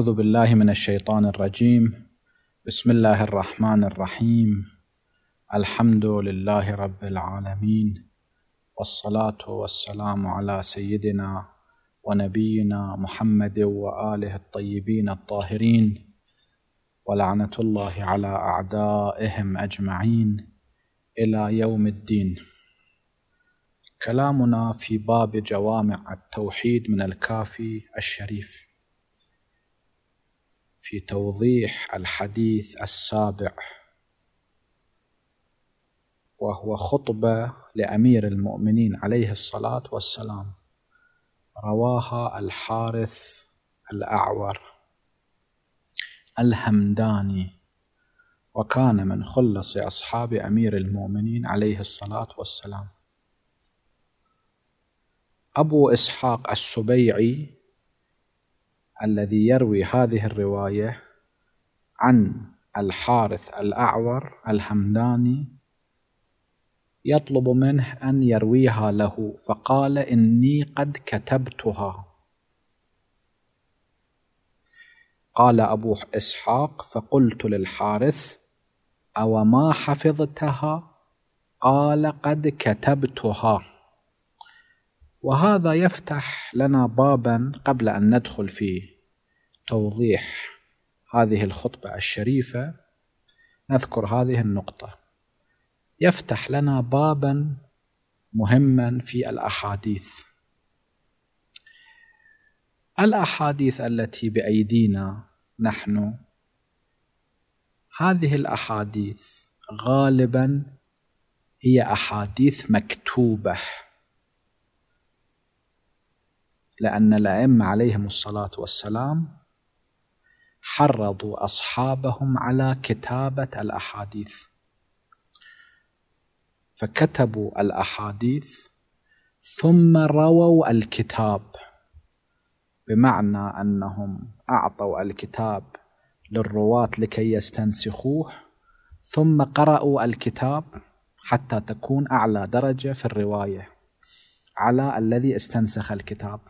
أعوذ بالله من الشيطان الرجيم بسم الله الرحمن الرحيم الحمد لله رب العالمين والصلاة والسلام على سيدنا ونبينا محمد وآله الطيبين الطاهرين ولعنة الله على أعدائهم أجمعين إلى يوم الدين كلامنا في باب جوامع التوحيد من الكافي الشريف في توضيح الحديث السابع وهو خطبة لأمير المؤمنين عليه الصلاة والسلام رواها الحارث الأعور الهمداني وكان من خلص أصحاب أمير المؤمنين عليه الصلاة والسلام أبو إسحاق السبيعي الذي يروي هذه الرواية عن الحارث الأعور الحمداني يطلب منه أن يرويها له فقال إني قد كتبتها قال أبو إسحاق فقلت للحارث أو ما حفظتها قال قد كتبتها وهذا يفتح لنا بابا قبل أن ندخل في توضيح هذه الخطبة الشريفة نذكر هذه النقطة يفتح لنا بابا مهما في الأحاديث الأحاديث التي بأيدينا نحن هذه الأحاديث غالبا هي أحاديث مكتوبة لأن الأئمة عليهم الصلاة والسلام حرضوا أصحابهم على كتابة الأحاديث فكتبوا الأحاديث ثم رووا الكتاب بمعنى أنهم أعطوا الكتاب للرواة لكي يستنسخوه ثم قرأوا الكتاب حتى تكون أعلى درجة في الرواية على الذي استنسخ الكتاب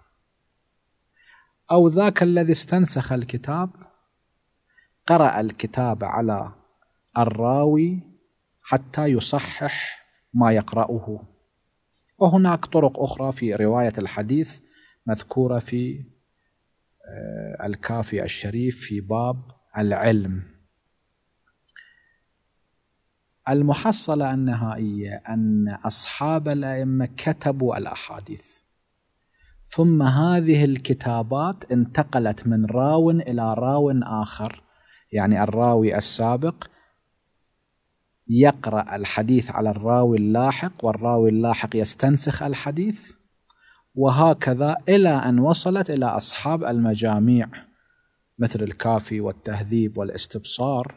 أو ذاك الذي استنسخ الكتاب قرأ الكتاب على الراوي حتى يصحح ما يقرأه وهناك طرق أخرى في رواية الحديث مذكورة في آه، الكافي الشريف في باب العلم المحصلة النهائية أن أصحاب الأئمة كتبوا الأحاديث ثم هذه الكتابات انتقلت من راو إلى راو آخر يعني الراوي السابق يقرأ الحديث على الراوي اللاحق والراوي اللاحق يستنسخ الحديث وهكذا إلى أن وصلت إلى أصحاب المجاميع مثل الكافي والتهذيب والاستبصار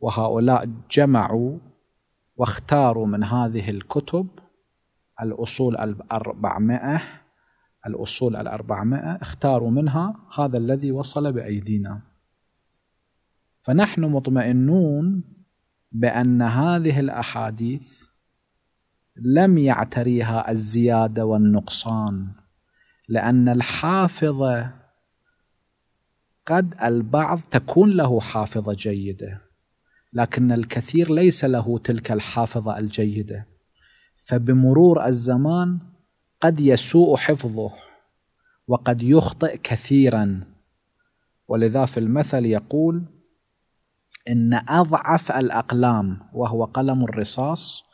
وهؤلاء جمعوا واختاروا من هذه الكتب الأصول الأربعمائة الأصول الأربعمائة اختاروا منها هذا الذي وصل بأيدينا فنحن مطمئنون بأن هذه الأحاديث لم يعتريها الزيادة والنقصان لأن الحافظة قد البعض تكون له حافظة جيدة لكن الكثير ليس له تلك الحافظة الجيدة فبمرور الزمان قد يسوء حفظه وقد يخطئ كثيرا ولذا في المثل يقول إن أضعف الأقلام وهو قلم الرصاص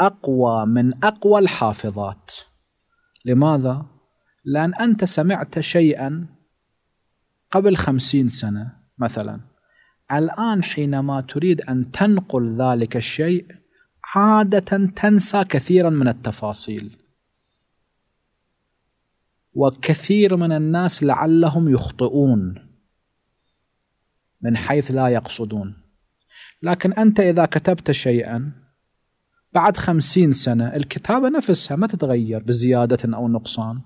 أقوى من أقوى الحافظات لماذا؟ لأن أنت سمعت شيئا قبل خمسين سنة مثلا الآن حينما تريد أن تنقل ذلك الشيء عادة تنسى كثيرا من التفاصيل وكثير من الناس لعلهم يخطئون من حيث لا يقصدون لكن أنت إذا كتبت شيئا بعد خمسين سنة الكتابة نفسها ما تتغير بزيادة أو نقصان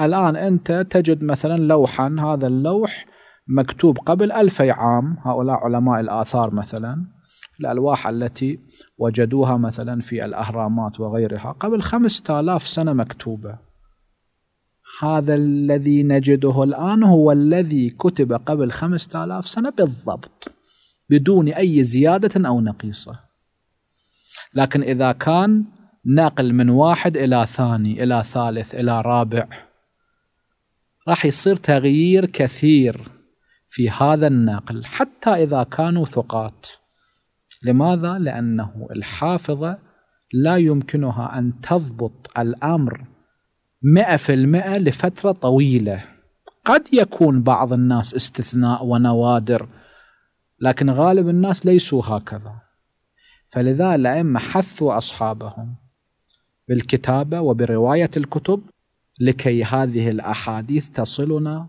الآن أنت تجد مثلا لوحا هذا اللوح مكتوب قبل ألفي عام هؤلاء علماء الآثار مثلا الألواح التي وجدوها مثلا في الأهرامات وغيرها قبل خمسة آلاف سنة مكتوبة هذا الذي نجده الآن هو الذي كتب قبل خمسة آلاف سنة بالضبط بدون أي زيادة أو نقيصة لكن إذا كان نقل من واحد إلى ثاني إلى ثالث إلى رابع راح يصير تغيير كثير في هذا النقل حتى إذا كانوا ثقات لماذا؟ لأنه الحافظة لا يمكنها أن تضبط الأمر مئة في المئة لفترة طويلة قد يكون بعض الناس استثناء ونوادر لكن غالب الناس ليسوا هكذا فلذا الأئمة حثوا أصحابهم بالكتابة وبرواية الكتب لكي هذه الأحاديث تصلنا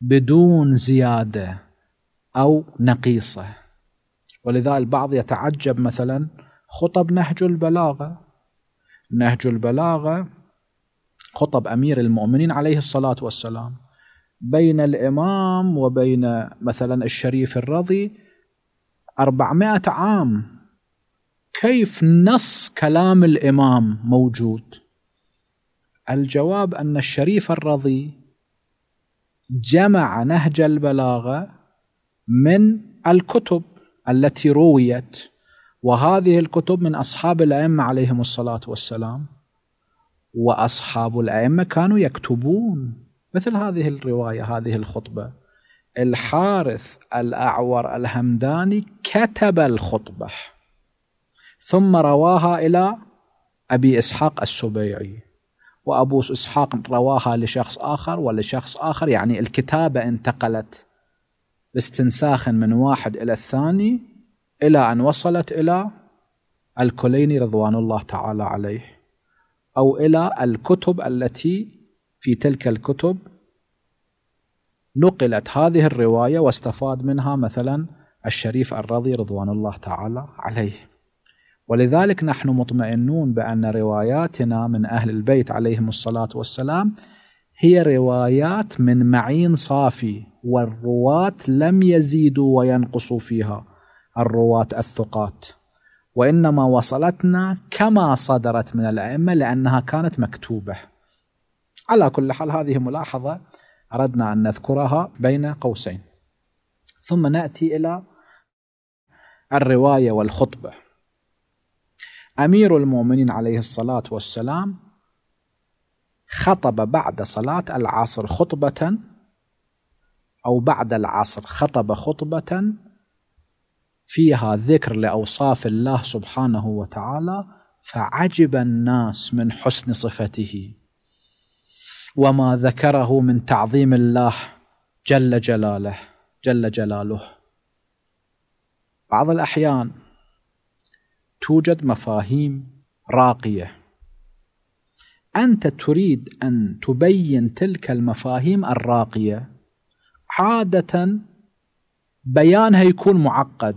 بدون زيادة أو نقيصة ولذا البعض يتعجب مثلا خطب نهج البلاغة نهج البلاغة خطب أمير المؤمنين عليه الصلاة والسلام بين الإمام وبين مثلا الشريف الرضي أربعمائة عام كيف نص كلام الإمام موجود الجواب أن الشريف الرضي جمع نهج البلاغة من الكتب التي رويت وهذه الكتب من أصحاب الأئمة عليهم الصلاة والسلام وأصحاب الأئمة كانوا يكتبون مثل هذه الرواية هذه الخطبة الحارث الأعور الهمداني كتب الخطبة ثم رواها إلى أبي إسحاق السبيعي وأبو إسحاق رواها لشخص آخر ولشخص آخر يعني الكتابة انتقلت باستنساخ من واحد إلى الثاني إلى أن وصلت إلى الكليني رضوان الله تعالى عليه أو إلى الكتب التي في تلك الكتب نقلت هذه الرواية واستفاد منها مثلا الشريف الرضي رضوان الله تعالى عليه ولذلك نحن مطمئنون بأن رواياتنا من أهل البيت عليهم الصلاة والسلام هي روايات من معين صافي والرواة لم يزيدوا وينقصوا فيها الرواة الثقات وإنما وصلتنا كما صدرت من الأئمة لأنها كانت مكتوبة على كل حال هذه ملاحظة أردنا أن نذكرها بين قوسين ثم نأتي إلى الرواية والخطبة أمير المؤمنين عليه الصلاة والسلام خطب بعد صلاة العصر خطبة أو بعد العصر خطب خطبة فيها ذكر لأوصاف الله سبحانه وتعالى فعجب الناس من حسن صفته وما ذكره من تعظيم الله جل جلاله جل جلاله بعض الأحيان توجد مفاهيم راقية أنت تريد أن تبين تلك المفاهيم الراقية عادة بيانها يكون معقد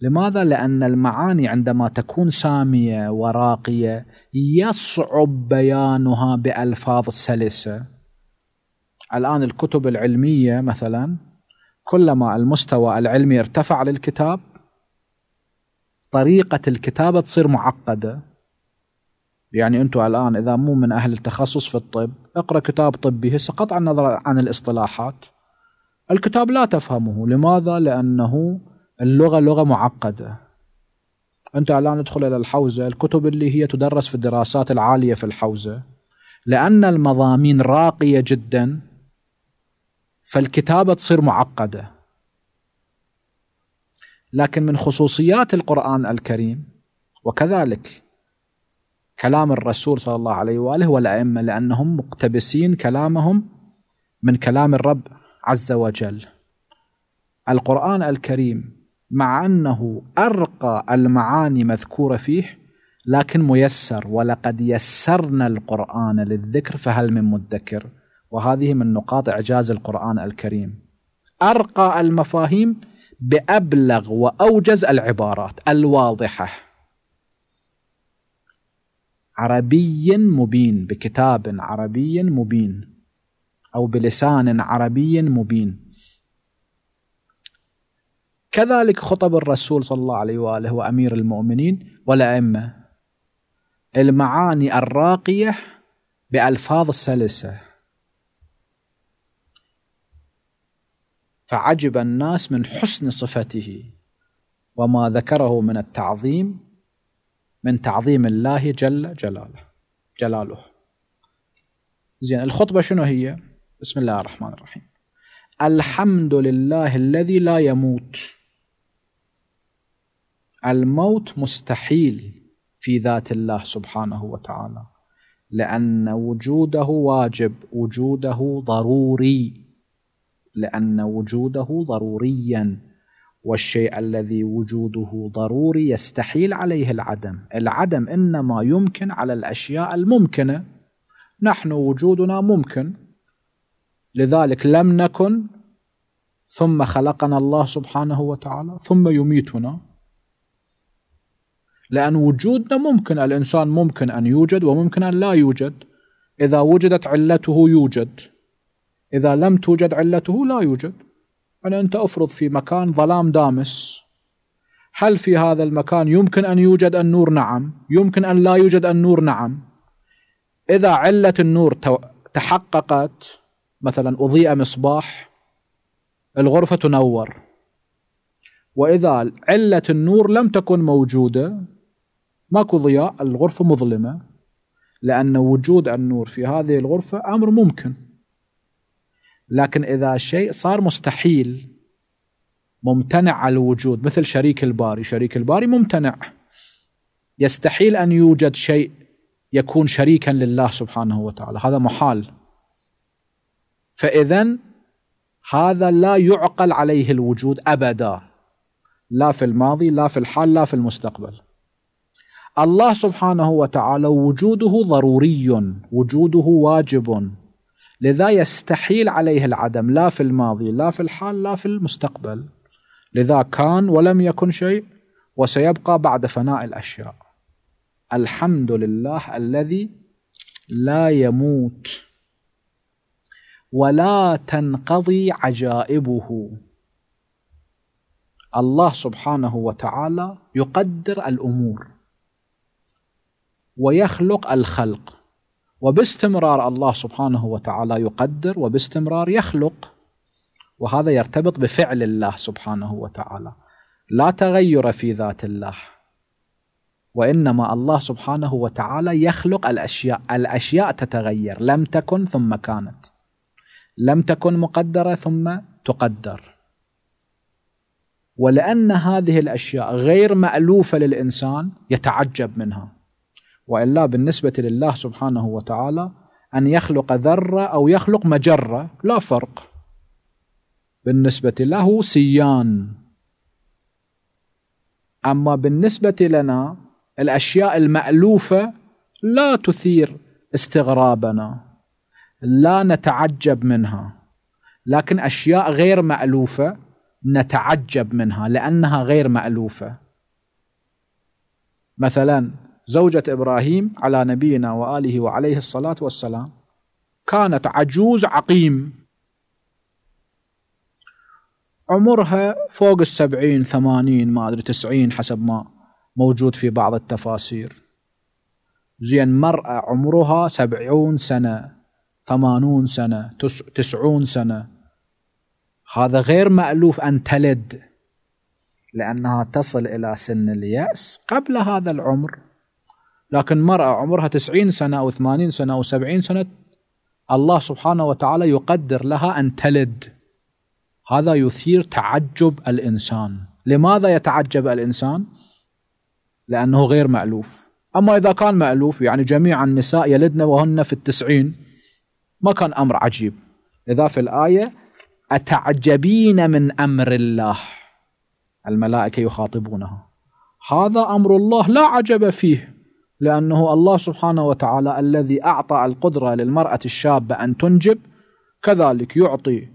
لماذا؟ لأن المعاني عندما تكون سامية وراقية يصعب بيانها بألفاظ سلسة الآن الكتب العلمية مثلا كلما المستوى العلمي ارتفع للكتاب طريقة الكتابة تصير معقدة يعني انتم الان اذا مو من اهل التخصص في الطب اقرا كتاب طبي هسه قطع النظر عن الاصطلاحات الكتاب لا تفهمه لماذا لانه اللغه لغه معقده انت الان ادخل الى الحوزه الكتب اللي هي تدرس في الدراسات العاليه في الحوزه لان المضامين راقيه جدا فالكتابه تصير معقده لكن من خصوصيات القران الكريم وكذلك كلام الرسول صلى الله عليه واله والائمه لانهم مقتبسين كلامهم من كلام الرب عز وجل. القران الكريم مع انه ارقى المعاني مذكوره فيه لكن ميسر ولقد يسرنا القران للذكر فهل من مدكر؟ وهذه من نقاط اعجاز القران الكريم. ارقى المفاهيم بابلغ واوجز العبارات الواضحه. عربي مبين بكتاب عربي مبين أو بلسان عربي مبين كذلك خطب الرسول صلى الله عليه وآله وأمير المؤمنين والأئمة المعاني الراقية بألفاظ سلسة فعجب الناس من حسن صفته وما ذكره من التعظيم من تعظيم الله جل جلاله جلاله زين الخطبة شنو هي بسم الله الرحمن الرحيم الحمد لله الذي لا يموت الموت مستحيل في ذات الله سبحانه وتعالى لأن وجوده واجب وجوده ضروري لأن وجوده ضروريا والشيء الذي وجوده ضروري يستحيل عليه العدم العدم إنما يمكن على الأشياء الممكنة نحن وجودنا ممكن لذلك لم نكن ثم خلقنا الله سبحانه وتعالى ثم يميتنا لأن وجودنا ممكن الإنسان ممكن أن يوجد وممكن أن لا يوجد إذا وجدت علته يوجد إذا لم توجد علته لا يوجد يعني أنت أفرض في مكان ظلام دامس هل في هذا المكان يمكن أن يوجد النور نعم يمكن أن لا يوجد النور نعم إذا علة النور تحققت مثلا أضيء مصباح الغرفة تنور وإذا علة النور لم تكن موجودة ماكو ضياء الغرفة مظلمة لأن وجود النور في هذه الغرفة أمر ممكن لكن إذا شيء صار مستحيل ممتنع على الوجود مثل شريك الباري شريك الباري ممتنع يستحيل أن يوجد شيء يكون شريكا لله سبحانه وتعالى هذا محال فإذا هذا لا يعقل عليه الوجود أبدا لا في الماضي لا في الحال لا في المستقبل الله سبحانه وتعالى وجوده ضروري وجوده واجب لذا يستحيل عليه العدم لا في الماضي لا في الحال لا في المستقبل لذا كان ولم يكن شيء وسيبقى بعد فناء الاشياء الحمد لله الذي لا يموت ولا تنقضي عجائبه الله سبحانه وتعالى يقدر الامور ويخلق الخلق وباستمرار الله سبحانه وتعالى يقدر وباستمرار يخلق وهذا يرتبط بفعل الله سبحانه وتعالى لا تغير في ذات الله وانما الله سبحانه وتعالى يخلق الاشياء الاشياء تتغير لم تكن ثم كانت لم تكن مقدره ثم تقدر ولان هذه الاشياء غير مالوفه للانسان يتعجب منها والا بالنسبه لله سبحانه وتعالى ان يخلق ذره او يخلق مجره لا فرق بالنسبه له سيان اما بالنسبه لنا الاشياء المالوفه لا تثير استغرابنا لا نتعجب منها لكن اشياء غير مالوفه نتعجب منها لانها غير مالوفه مثلا زوجة إبراهيم على نبينا وآله وعليه الصلاة والسلام كانت عجوز عقيم عمرها فوق السبعين ثمانين ما أدري تسعين حسب ما موجود في بعض التفاسير زين مرأة عمرها سبعون سنة ثمانون سنة تس تسعون سنة هذا غير مألوف أن تلد لأنها تصل إلى سن اليأس قبل هذا العمر لكن مرأة عمرها 90 سنة أو 80 سنة أو 70 سنة الله سبحانه وتعالى يقدر لها أن تلد هذا يثير تعجب الإنسان لماذا يتعجب الإنسان؟ لأنه غير مألوف أما إذا كان مألوف يعني جميع النساء يلدن وهن في التسعين ما كان أمر عجيب إذا في الآية أتعجبين من أمر الله الملائكة يخاطبونها هذا أمر الله لا عجب فيه لأنه الله سبحانه وتعالى الذي أعطى القدرة للمرأة الشابة أن تنجب كذلك يعطي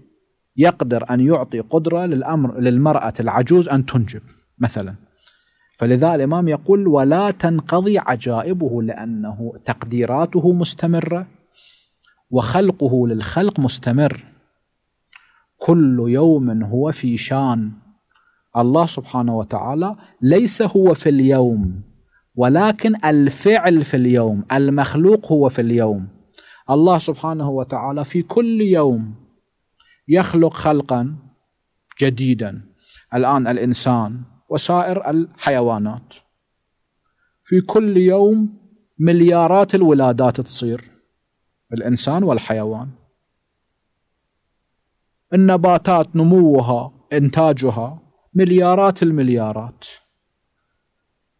يقدر أن يعطي قدرة للأمر للمرأة العجوز أن تنجب مثلا فلذا الإمام يقول ولا تنقضي عجائبه لأنه تقديراته مستمرة وخلقه للخلق مستمر كل يوم هو في شان الله سبحانه وتعالى ليس هو في اليوم ولكن الفعل في اليوم المخلوق هو في اليوم الله سبحانه وتعالى في كل يوم يخلق خلقا جديدا الآن الإنسان وسائر الحيوانات في كل يوم مليارات الولادات تصير الإنسان والحيوان النباتات نموها إنتاجها مليارات المليارات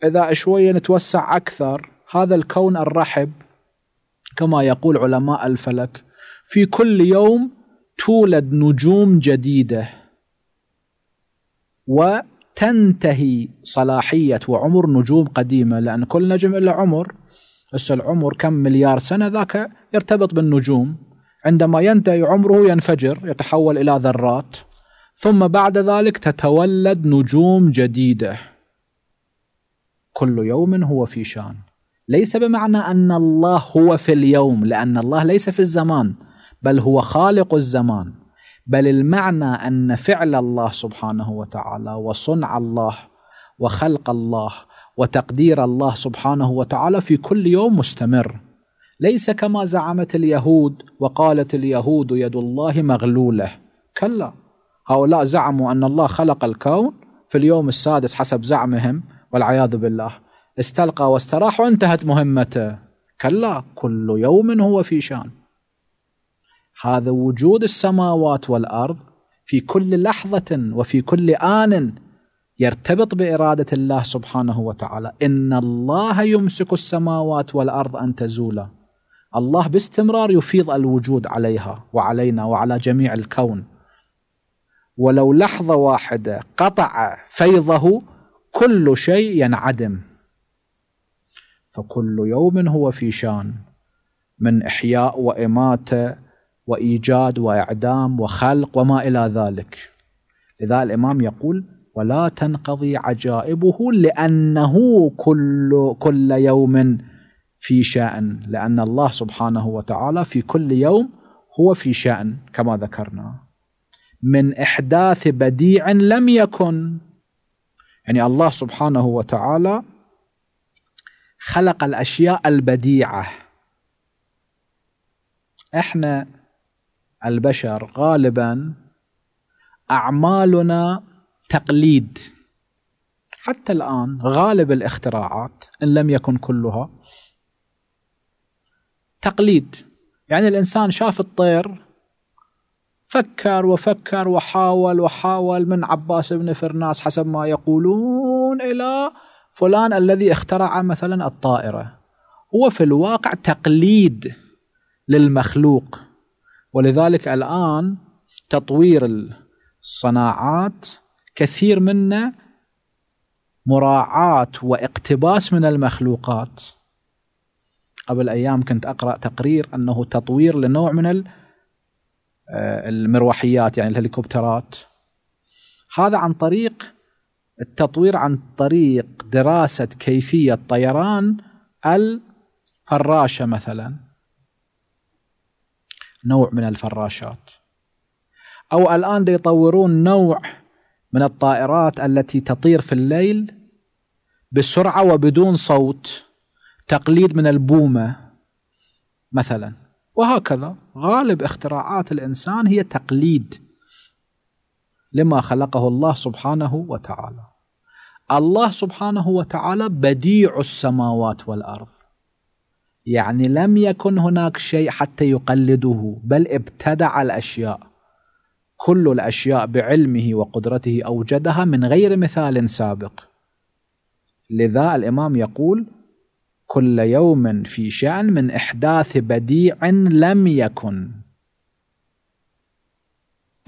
إذا شوية نتوسع أكثر هذا الكون الرحب كما يقول علماء الفلك في كل يوم تولد نجوم جديدة وتنتهي صلاحية وعمر نجوم قديمة لأن كل نجم له عمر بس العمر كم مليار سنة ذاك يرتبط بالنجوم عندما ينتهي عمره ينفجر يتحول إلى ذرات ثم بعد ذلك تتولد نجوم جديده كل يوم هو في شان ليس بمعنى أن الله هو في اليوم لأن الله ليس في الزمان بل هو خالق الزمان بل المعنى أن فعل الله سبحانه وتعالى وصنع الله وخلق الله وتقدير الله سبحانه وتعالى في كل يوم مستمر ليس كما زعمت اليهود وقالت اليهود يد الله مغلوله كلا هؤلاء زعموا ان الله خلق الكون في اليوم السادس حسب زعمهم والعياذ بالله استلقى واستراح وانتهت مهمته كلا كل يوم هو في شان هذا وجود السماوات والارض في كل لحظه وفي كل ان يرتبط باراده الله سبحانه وتعالى ان الله يمسك السماوات والارض ان تزولا الله باستمرار يفيض الوجود عليها وعلينا وعلى جميع الكون ولو لحظه واحده قطع فيضه كل شيء ينعدم فكل يوم هو في شان من إحياء وإماتة وإيجاد وإعدام وخلق وما إلى ذلك لذا الإمام يقول ولا تنقضي عجائبه لأنه كل, كل يوم في شأن لأن الله سبحانه وتعالى في كل يوم هو في شأن كما ذكرنا من إحداث بديع لم يكن يعني الله سبحانه وتعالى خلق الأشياء البديعة احنا البشر غالبا أعمالنا تقليد حتى الآن غالب الاختراعات إن لم يكن كلها تقليد يعني الإنسان شاف الطير فكر وفكر وحاول وحاول من عباس بن فرناس حسب ما يقولون إلى فلان الذي اخترع مثلا الطائرة هو في الواقع تقليد للمخلوق ولذلك الآن تطوير الصناعات كثير منه مراعاة واقتباس من المخلوقات قبل أيام كنت أقرأ تقرير أنه تطوير لنوع من آه، المروحيات يعني الهليكوبترات هذا عن طريق التطوير عن طريق دراسة كيفية طيران الفراشة مثلا نوع من الفراشات أو الآن يطورون نوع من الطائرات التي تطير في الليل بسرعة وبدون صوت تقليد من البومة مثلاً وهكذا غالب اختراعات الإنسان هي تقليد لما خلقه الله سبحانه وتعالى الله سبحانه وتعالى بديع السماوات والأرض يعني لم يكن هناك شيء حتى يقلده بل ابتدع الأشياء كل الأشياء بعلمه وقدرته أوجدها من غير مثال سابق لذا الإمام يقول كل يوم في شأن من إحداث بديع لم يكن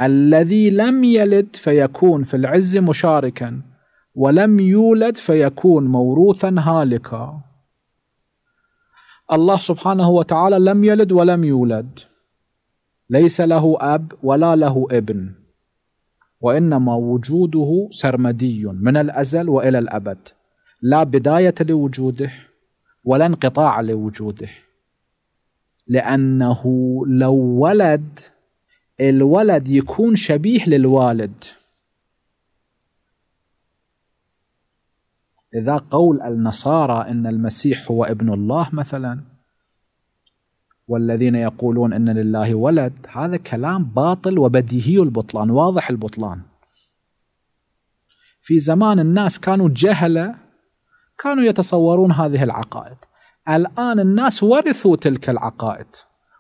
الذي لم يلد فيكون في العز مشاركا ولم يولد فيكون موروثا هالكا الله سبحانه وتعالى لم يلد ولم يولد ليس له أب ولا له ابن وإنما وجوده سرمدي من الأزل وإلى الأبد لا بداية لوجوده ولا انقطاع لوجوده لأنه لو ولد الولد يكون شبيه للوالد اذا قول النصارى ان المسيح هو ابن الله مثلا والذين يقولون ان لله ولد هذا كلام باطل وبديهي البطلان واضح البطلان في زمان الناس كانوا جهله كانوا يتصورون هذه العقائد الآن الناس ورثوا تلك العقائد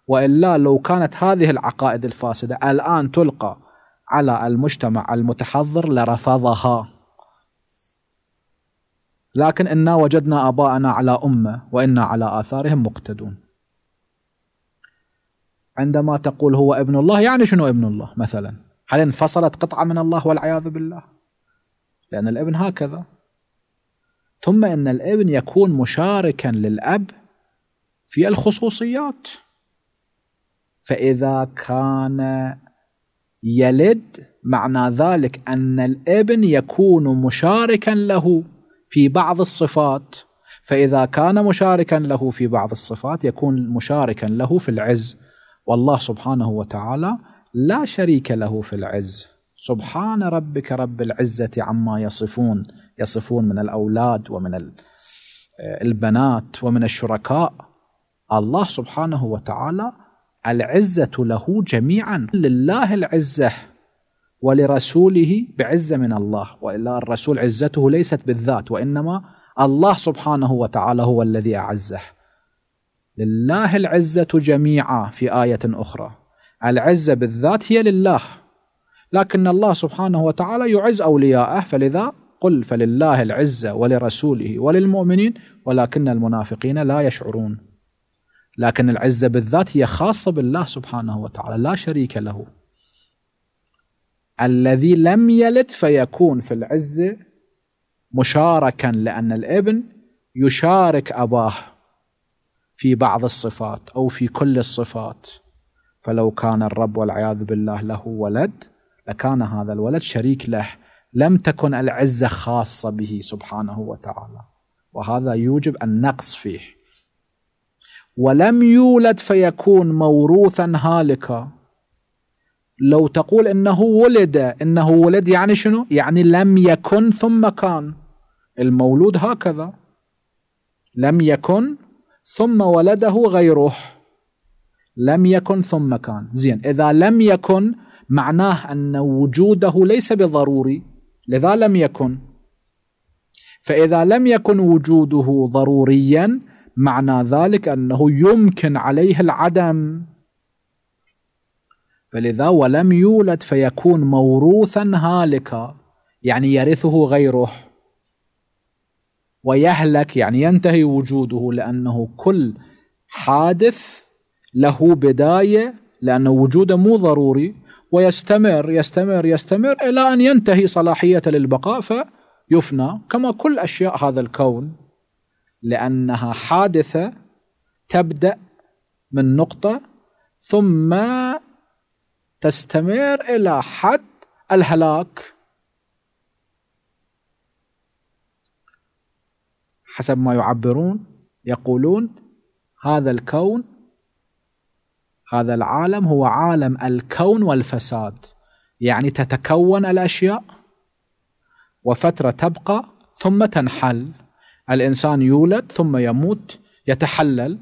وإلا لو كانت هذه العقائد الفاسدة الآن تلقى على المجتمع المتحضر لرفضها لكن إنا وجدنا آباءنا على أمة وإنا على آثارهم مقتدون عندما تقول هو ابن الله يعني شنو ابن الله مثلا هل انفصلت قطعة من الله والعياذ بالله لأن الابن هكذا ثم ان الابن يكون مشاركا للاب في الخصوصيات فاذا كان يلد معنى ذلك ان الابن يكون مشاركا له في بعض الصفات فاذا كان مشاركا له في بعض الصفات يكون مشاركا له في العز والله سبحانه وتعالى لا شريك له في العز سبحان ربك رب العزه عما يصفون يصفون من الأولاد ومن آه، البنات ومن الشركاء الله سبحانه وتعالى العزة له جميعا لله العزة ولرسوله بعزة من الله وإلا الرسول عزته ليست بالذات وإنما الله سبحانه وتعالى هو الذي أعزه لله العزة جميعا في آية أخرى العزة بالذات هي لله لكن الله سبحانه وتعالى يعز أولياءه فلذا قل فلله العزة ولرسوله وللمؤمنين ولكن المنافقين لا يشعرون لكن العزة بالذات هي خاصة بالله سبحانه وتعالى لا شريك له الذي لم يلد فيكون في العزة مشاركا لأن الابن يشارك أباه في بعض الصفات أو في كل الصفات فلو كان الرب والعياذ بالله له ولد لكان هذا الولد شريك له لم تكن العزة خاصة به سبحانه وتعالى وهذا يوجب النقص فيه ولم يولد فيكون موروثا هالكا لو تقول انه ولد انه ولد يعني شنو يعني لم يكن ثم كان المولود هكذا لم يكن ثم ولده غيره لم يكن ثم كان زين اذا لم يكن معناه ان وجوده ليس بضروري لذا لم يكن فإذا لم يكن وجوده ضروريا معنى ذلك أنه يمكن عليه العدم فلذا ولم يولد فيكون موروثا هالكا يعني يرثه غيره ويهلك يعني ينتهي وجوده لأنه كل حادث له بداية لأن وجوده مو ضروري ويستمر يستمر يستمر إلى أن ينتهي صلاحيته للبقاء فيفنى كما كل أشياء هذا الكون لأنها حادثة تبدأ من نقطة ثم تستمر إلى حد الهلاك حسب ما يعبرون يقولون هذا الكون هذا العالم هو عالم الكون والفساد يعني تتكون الاشياء وفتره تبقى ثم تنحل الانسان يولد ثم يموت يتحلل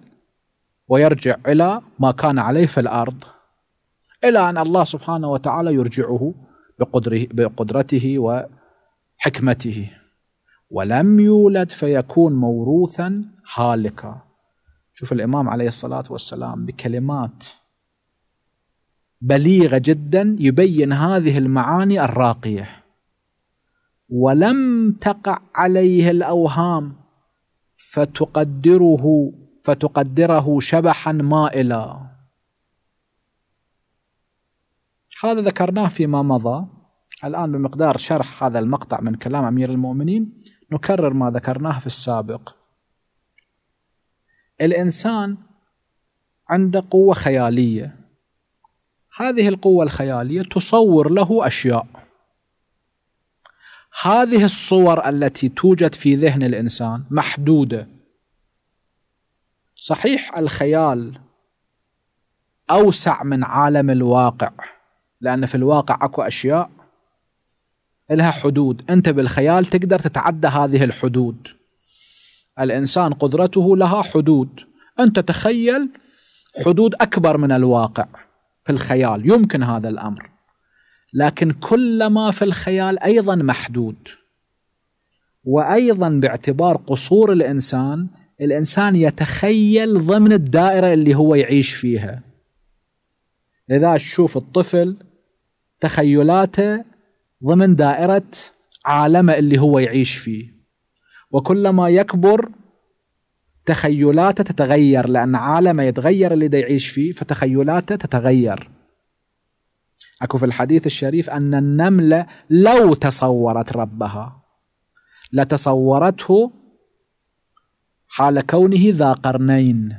ويرجع الى ما كان عليه في الارض الى ان الله سبحانه وتعالى يرجعه بقدره بقدرته وحكمته ولم يولد فيكون موروثا هالكا شوف الامام عليه الصلاه والسلام بكلمات بليغة جدا يبين هذه المعاني الراقية ولم تقع عليه الأوهام فتقدره فتقدره شبحا مائلا هذا ذكرناه فيما مضى الآن بمقدار شرح هذا المقطع من كلام أمير المؤمنين نكرر ما ذكرناه في السابق الإنسان عنده قوة خيالية هذه القوة الخيالية تصور له أشياء هذه الصور التي توجد في ذهن الإنسان محدودة صحيح الخيال أوسع من عالم الواقع لأن في الواقع أكو أشياء لها حدود أنت بالخيال تقدر تتعدى هذه الحدود الإنسان قدرته لها حدود أنت تخيل حدود أكبر من الواقع في الخيال يمكن هذا الامر لكن كل ما في الخيال ايضا محدود وايضا باعتبار قصور الانسان الانسان يتخيل ضمن الدائره اللي هو يعيش فيها اذا تشوف الطفل تخيلاته ضمن دائره عالمه اللي هو يعيش فيه وكلما يكبر تخيلاته تتغير لأن عالمه يتغير اللي دا يعيش فيه فتخيلاته تتغير أكو في الحديث الشريف أن النملة لو تصورت ربها لتصورته حال كونه ذا قرنين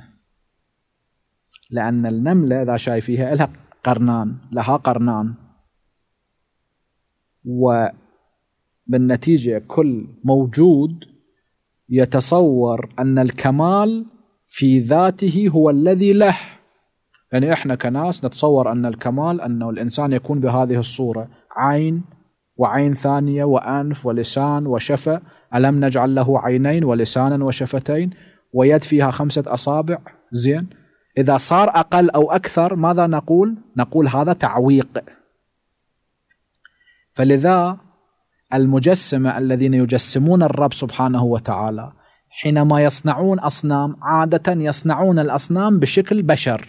لأن النملة إذا شايفيها لها قرنان لها قرنان وبالنتيجة كل موجود يتصور أن الكمال في ذاته هو الذي له يعني إحنا كناس نتصور أن الكمال أنه الإنسان يكون بهذه الصورة عين وعين ثانية وأنف ولسان وشفة ألم نجعل له عينين ولسانا وشفتين ويد فيها خمسة أصابع زين إذا صار أقل أو أكثر ماذا نقول؟ نقول هذا تعويق فلذا المجسمه الذين يجسمون الرب سبحانه وتعالى حينما يصنعون اصنام عاده يصنعون الاصنام بشكل بشر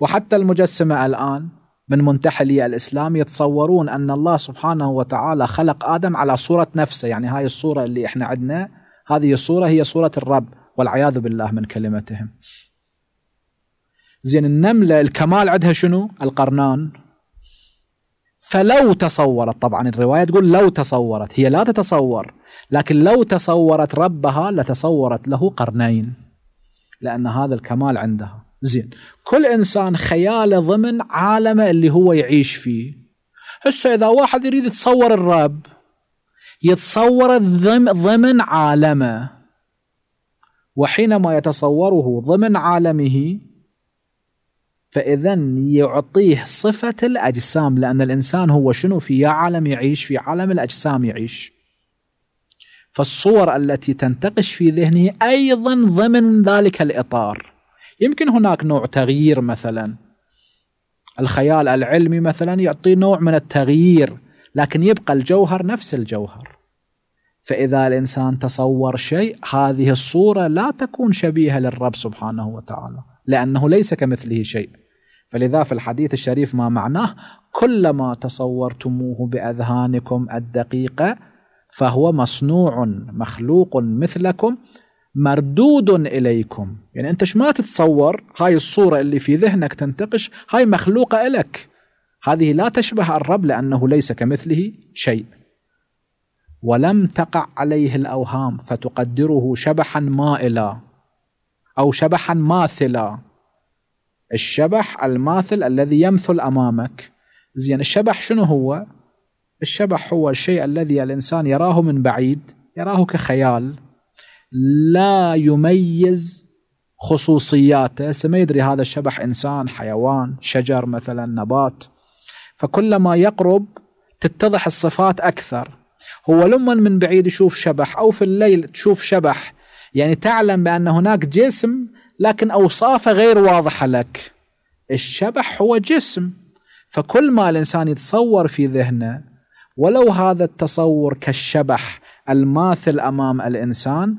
وحتى المجسمه الان من منتحلي الاسلام يتصورون ان الله سبحانه وتعالى خلق ادم على صوره نفسه يعني هاي الصوره اللي احنا عندنا هذه الصوره هي صوره الرب والعياذ بالله من كلمتهم زين النمله الكمال عندها شنو القرنان فلو تصورت طبعا الرواية تقول لو تصورت هي لا تتصور لكن لو تصورت ربها لتصورت له قرنين لأن هذا الكمال عندها زين كل إنسان خياله ضمن عالمه اللي هو يعيش فيه هسه إذا واحد يريد يتصور الرب يتصور ضمن عالمه وحينما يتصوره ضمن عالمه فاذا يعطيه صفه الاجسام لان الانسان هو شنو في عالم يعيش في عالم الاجسام يعيش فالصور التي تنتقش في ذهنه ايضا ضمن ذلك الاطار يمكن هناك نوع تغيير مثلا الخيال العلمي مثلا يعطي نوع من التغيير لكن يبقى الجوهر نفس الجوهر فإذا الإنسان تصور شيء هذه الصورة لا تكون شبيهة للرب سبحانه وتعالى لأنه ليس كمثله شيء فلذا في الحديث الشريف ما معناه كلما تصورتموه باذهانكم الدقيقه فهو مصنوع مخلوق مثلكم مردود اليكم يعني انت ما تتصور هاي الصوره اللي في ذهنك تنتقش هاي مخلوقه الك هذه لا تشبه الرب لانه ليس كمثله شيء ولم تقع عليه الاوهام فتقدره شبحا مائلا او شبحا ماثلا الشبح الماثل الذي يمثل أمامك زين الشبح شنو هو الشبح هو الشيء الذي الإنسان يراه من بعيد يراه كخيال لا يميز خصوصياته ما يدري هذا الشبح إنسان حيوان شجر مثلا نبات فكلما يقرب تتضح الصفات أكثر هو لما من بعيد يشوف شبح أو في الليل تشوف شبح يعني تعلم بأن هناك جسم لكن أوصافه غير واضحة لك الشبح هو جسم فكل ما الإنسان يتصور في ذهنه ولو هذا التصور كالشبح الماثل أمام الإنسان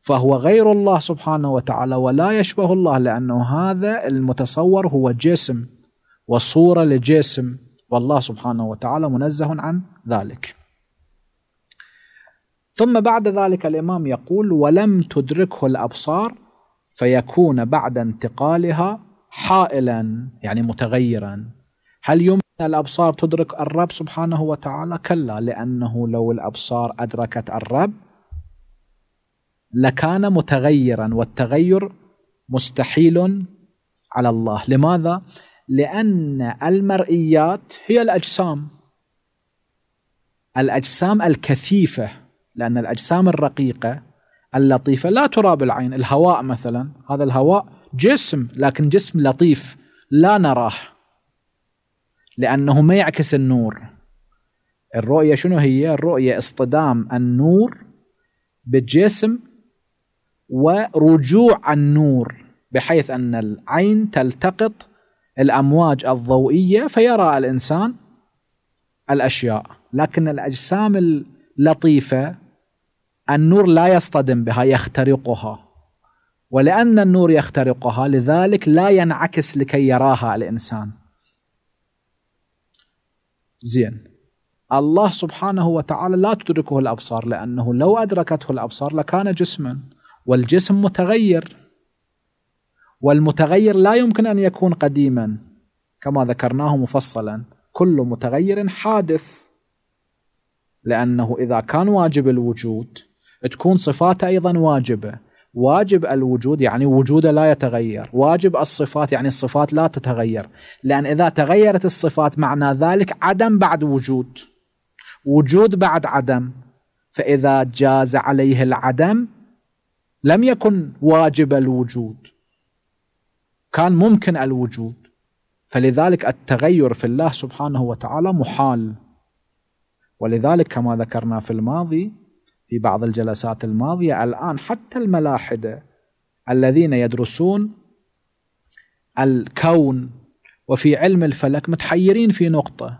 فهو غير الله سبحانه وتعالى ولا يشبه الله لأنه هذا المتصور هو جسم وصورة لجسم والله سبحانه وتعالى منزه عن ذلك ثم بعد ذلك الإمام يقول ولم تدركه الأبصار فيكون بعد انتقالها حائلا يعني متغيرا هل يمكن الأبصار تدرك الرب سبحانه وتعالى كلا لأنه لو الأبصار أدركت الرب لكان متغيرا والتغير مستحيل على الله لماذا؟ لأن المرئيات هي الأجسام الأجسام الكثيفة لأن الأجسام الرقيقة اللطيفة لا ترى بالعين الهواء مثلا هذا الهواء جسم لكن جسم لطيف لا نراه لأنه ما يعكس النور الرؤية شنو هي الرؤية اصطدام النور بالجسم ورجوع النور بحيث أن العين تلتقط الأمواج الضوئية فيرى الإنسان الأشياء لكن الأجسام اللطيفة النور لا يصطدم بها يخترقها ولأن النور يخترقها لذلك لا ينعكس لكي يراها الإنسان زين الله سبحانه وتعالى لا تدركه الأبصار لأنه لو أدركته الأبصار لكان جسما والجسم متغير والمتغير لا يمكن أن يكون قديما كما ذكرناه مفصلا كل متغير حادث لأنه إذا كان واجب الوجود تكون صفاته أيضا واجبة واجب الوجود يعني وجوده لا يتغير واجب الصفات يعني الصفات لا تتغير لأن إذا تغيرت الصفات معنى ذلك عدم بعد وجود وجود بعد عدم فإذا جاز عليه العدم لم يكن واجب الوجود كان ممكن الوجود فلذلك التغير في الله سبحانه وتعالى محال ولذلك كما ذكرنا في الماضي في بعض الجلسات الماضية الآن حتى الملاحدة الذين يدرسون الكون وفي علم الفلك متحيرين في نقطة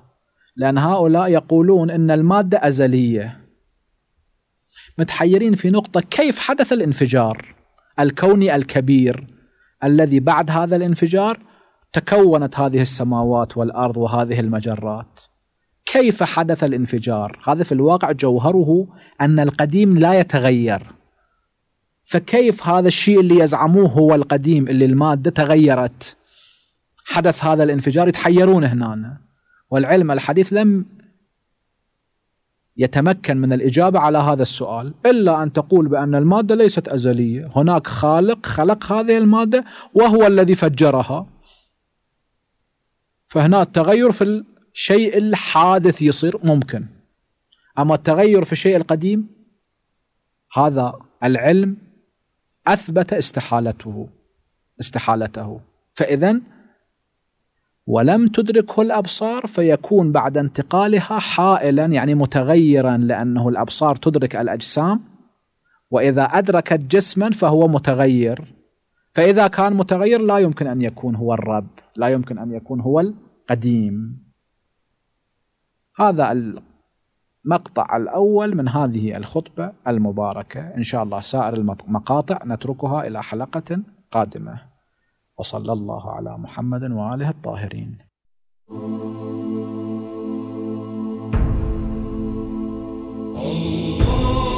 لأن هؤلاء يقولون أن المادة أزلية متحيرين في نقطة كيف حدث الانفجار الكوني الكبير الذي بعد هذا الانفجار تكونت هذه السماوات والأرض وهذه المجرات كيف حدث الانفجار هذا في الواقع جوهره أن القديم لا يتغير فكيف هذا الشيء اللي يزعموه هو القديم اللي المادة تغيرت حدث هذا الانفجار يتحيرون هنا والعلم الحديث لم يتمكن من الإجابة على هذا السؤال إلا أن تقول بأن المادة ليست أزلية هناك خالق خلق هذه المادة وهو الذي فجرها فهنا التغير في شيء الحادث يصير ممكن أما التغير في الشيء القديم هذا العلم أثبت استحالته استحالته فإذا ولم تدركه الأبصار فيكون بعد انتقالها حائلا يعني متغيرا لأنه الأبصار تدرك الأجسام وإذا أدركت جسما فهو متغير فإذا كان متغير لا يمكن أن يكون هو الرب لا يمكن أن يكون هو القديم هذا المقطع الأول من هذه الخطبة المباركة إن شاء الله سائر المقاطع نتركها إلى حلقة قادمة وصلى الله على محمد وآله الطاهرين Allah